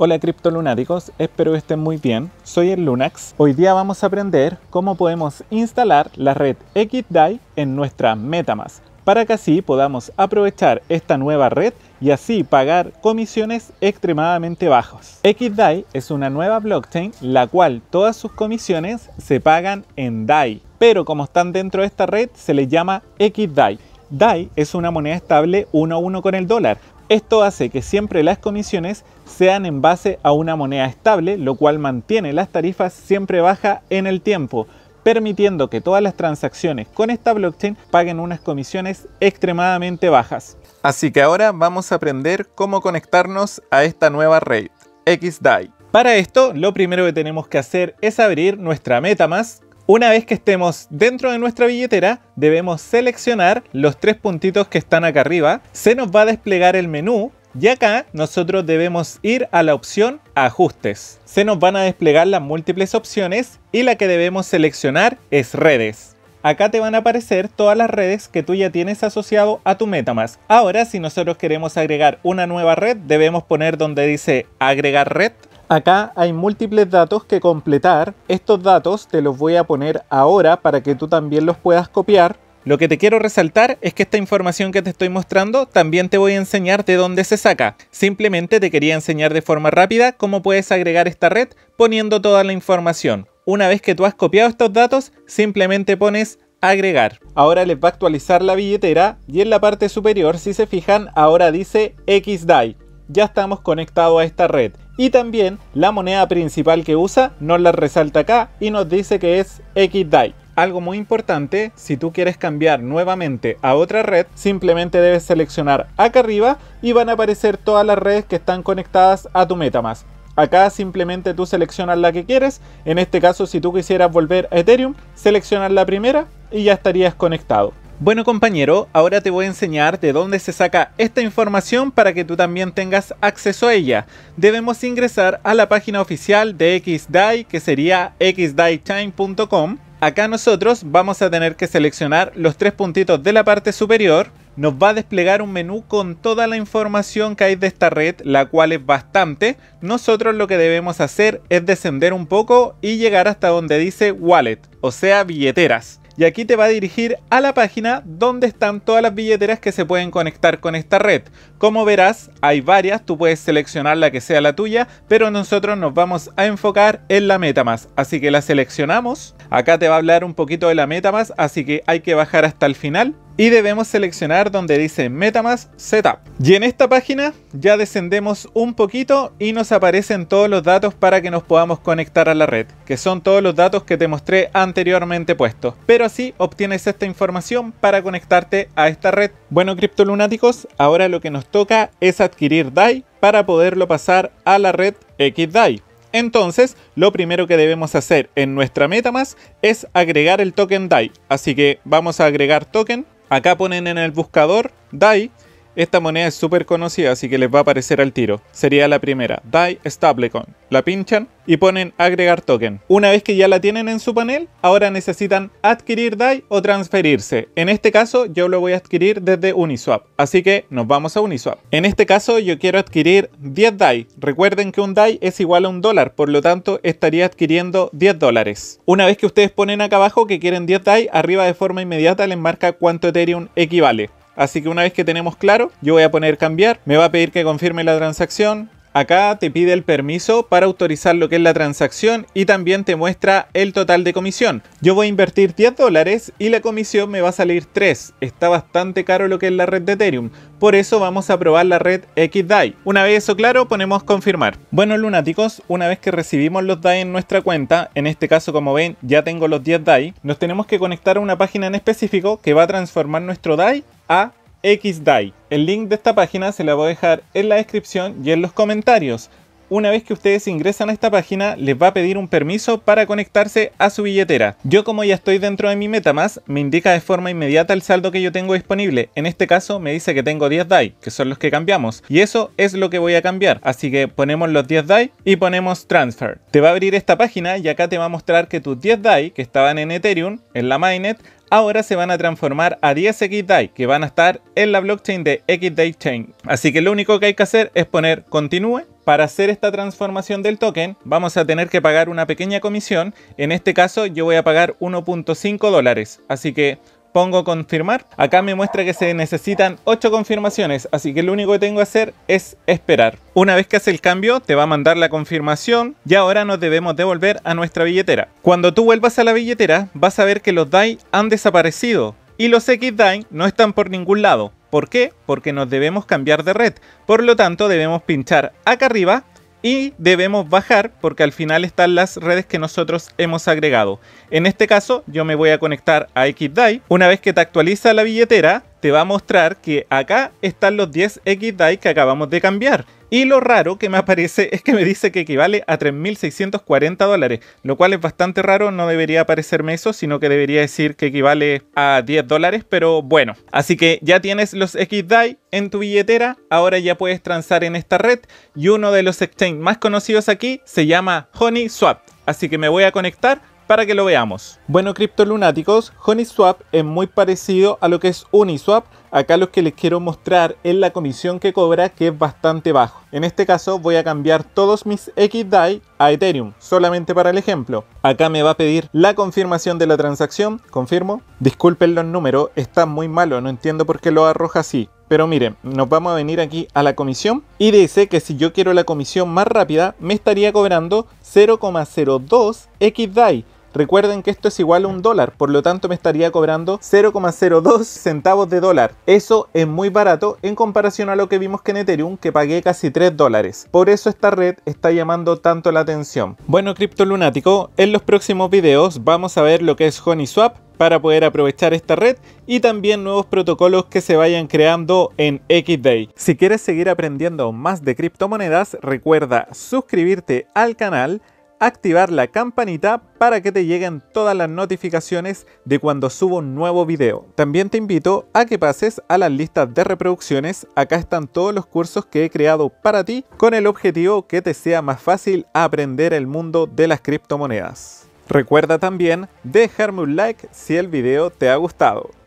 Hola criptolunáticos, espero que estén muy bien. Soy el Lunax. Hoy día vamos a aprender cómo podemos instalar la red XDAI en nuestra MetaMask para que así podamos aprovechar esta nueva red y así pagar comisiones extremadamente bajas. XDAI es una nueva blockchain la cual todas sus comisiones se pagan en DAI, pero como están dentro de esta red se les llama XDAI. DAI es una moneda estable 1 a 1 con el dólar, esto hace que siempre las comisiones sean en base a una moneda estable, lo cual mantiene las tarifas siempre bajas en el tiempo, permitiendo que todas las transacciones con esta blockchain paguen unas comisiones extremadamente bajas. Así que ahora vamos a aprender cómo conectarnos a esta nueva red, XDAI. Para esto, lo primero que tenemos que hacer es abrir nuestra MetaMask una vez que estemos dentro de nuestra billetera, debemos seleccionar los tres puntitos que están acá arriba. Se nos va a desplegar el menú y acá nosotros debemos ir a la opción Ajustes. Se nos van a desplegar las múltiples opciones y la que debemos seleccionar es Redes. Acá te van a aparecer todas las redes que tú ya tienes asociado a tu Metamask. Ahora, si nosotros queremos agregar una nueva red, debemos poner donde dice agregar red Acá hay múltiples datos que completar. Estos datos te los voy a poner ahora para que tú también los puedas copiar. Lo que te quiero resaltar es que esta información que te estoy mostrando también te voy a enseñar de dónde se saca. Simplemente te quería enseñar de forma rápida cómo puedes agregar esta red poniendo toda la información. Una vez que tú has copiado estos datos, simplemente pones agregar. Ahora les va a actualizar la billetera y en la parte superior, si se fijan, ahora dice XDAI. Ya estamos conectados a esta red y también la moneda principal que usa nos la resalta acá y nos dice que es XDAI. Algo muy importante, si tú quieres cambiar nuevamente a otra red, simplemente debes seleccionar acá arriba y van a aparecer todas las redes que están conectadas a tu Metamask. Acá simplemente tú seleccionas la que quieres. En este caso, si tú quisieras volver a Ethereum, seleccionas la primera y ya estarías conectado. Bueno compañero, ahora te voy a enseñar de dónde se saca esta información para que tú también tengas acceso a ella. Debemos ingresar a la página oficial de XDAI que sería xdaiTime.com. Acá nosotros vamos a tener que seleccionar los tres puntitos de la parte superior. Nos va a desplegar un menú con toda la información que hay de esta red, la cual es bastante. Nosotros lo que debemos hacer es descender un poco y llegar hasta donde dice wallet, o sea billeteras y aquí te va a dirigir a la página donde están todas las billeteras que se pueden conectar con esta red. Como verás, hay varias, tú puedes seleccionar la que sea la tuya, pero nosotros nos vamos a enfocar en la MetaMask, así que la seleccionamos. Acá te va a hablar un poquito de la MetaMask, así que hay que bajar hasta el final. Y debemos seleccionar donde dice MetaMask Setup. Y en esta página ya descendemos un poquito y nos aparecen todos los datos para que nos podamos conectar a la red, que son todos los datos que te mostré anteriormente puestos. Pero así obtienes esta información para conectarte a esta red. Bueno, criptolunáticos, ahora lo que nos toca es adquirir DAI para poderlo pasar a la red XDAI. Entonces, lo primero que debemos hacer en nuestra MetaMask es agregar el token DAI. Así que vamos a agregar token. Acá ponen en el buscador DAI esta moneda es súper conocida, así que les va a aparecer al tiro. Sería la primera, DAI Stablecoin. La pinchan y ponen agregar token. Una vez que ya la tienen en su panel, ahora necesitan adquirir DAI o transferirse. En este caso yo lo voy a adquirir desde Uniswap, así que nos vamos a Uniswap. En este caso yo quiero adquirir 10 DAI. Recuerden que un DAI es igual a un dólar, por lo tanto estaría adquiriendo 10 dólares. Una vez que ustedes ponen acá abajo que quieren 10 DAI, arriba de forma inmediata les marca cuánto Ethereum equivale. Así que una vez que tenemos claro, yo voy a poner cambiar, me va a pedir que confirme la transacción, Acá te pide el permiso para autorizar lo que es la transacción y también te muestra el total de comisión. Yo voy a invertir 10 dólares y la comisión me va a salir 3. Está bastante caro lo que es la red de Ethereum. Por eso vamos a probar la red XDAI. Una vez eso claro, ponemos confirmar. Bueno lunáticos, una vez que recibimos los DAI en nuestra cuenta, en este caso como ven ya tengo los 10 DAI, nos tenemos que conectar a una página en específico que va a transformar nuestro DAI a XDAI. El link de esta página se la voy a dejar en la descripción y en los comentarios. Una vez que ustedes ingresan a esta página, les va a pedir un permiso para conectarse a su billetera. Yo como ya estoy dentro de mi MetaMask, me indica de forma inmediata el saldo que yo tengo disponible. En este caso me dice que tengo 10 DAI, que son los que cambiamos. Y eso es lo que voy a cambiar. Así que ponemos los 10 DAI y ponemos Transfer. Te va a abrir esta página y acá te va a mostrar que tus 10 DAI, que estaban en Ethereum, en la Mainnet, ahora se van a transformar a 10 XDAI que van a estar en la blockchain de XDAI Chain. Así que lo único que hay que hacer es poner continúe. Para hacer esta transformación del token vamos a tener que pagar una pequeña comisión. En este caso yo voy a pagar 1.5 dólares. Así que Pongo confirmar. Acá me muestra que se necesitan 8 confirmaciones, así que lo único que tengo que hacer es esperar. Una vez que hace el cambio, te va a mandar la confirmación y ahora nos debemos devolver a nuestra billetera. Cuando tú vuelvas a la billetera, vas a ver que los DAI han desaparecido y los XDAI no están por ningún lado. ¿Por qué? Porque nos debemos cambiar de red. Por lo tanto, debemos pinchar acá arriba y debemos bajar porque al final están las redes que nosotros hemos agregado. En este caso yo me voy a conectar a XDAI. Una vez que te actualiza la billetera te va a mostrar que acá están los 10 XDAI que acabamos de cambiar. Y lo raro que me aparece es que me dice que equivale a 3.640 dólares, lo cual es bastante raro, no debería aparecerme eso, sino que debería decir que equivale a 10 dólares, pero bueno. Así que ya tienes los XDAI en tu billetera, ahora ya puedes transar en esta red y uno de los exchanges más conocidos aquí se llama HoneySwap. Así que me voy a conectar para que lo veamos. Bueno, criptolunáticos, HoneySwap es muy parecido a lo que es Uniswap. Acá lo que les quiero mostrar es la comisión que cobra, que es bastante bajo. En este caso voy a cambiar todos mis XDAI a Ethereum, solamente para el ejemplo. Acá me va a pedir la confirmación de la transacción, confirmo. Disculpen los números, está muy malo, no entiendo por qué lo arroja así. Pero miren, nos vamos a venir aquí a la comisión y dice que si yo quiero la comisión más rápida me estaría cobrando 0,02 XDAI Recuerden que esto es igual a un dólar, por lo tanto me estaría cobrando 0,02 centavos de dólar. Eso es muy barato en comparación a lo que vimos que en Ethereum, que pagué casi 3 dólares. Por eso esta red está llamando tanto la atención. Bueno, cripto lunático, en los próximos videos vamos a ver lo que es HoneySwap, para poder aprovechar esta red y también nuevos protocolos que se vayan creando en XDay. Si quieres seguir aprendiendo más de criptomonedas, recuerda suscribirte al canal activar la campanita para que te lleguen todas las notificaciones de cuando subo un nuevo video. También te invito a que pases a las listas de reproducciones, acá están todos los cursos que he creado para ti con el objetivo que te sea más fácil aprender el mundo de las criptomonedas. Recuerda también dejarme un like si el video te ha gustado.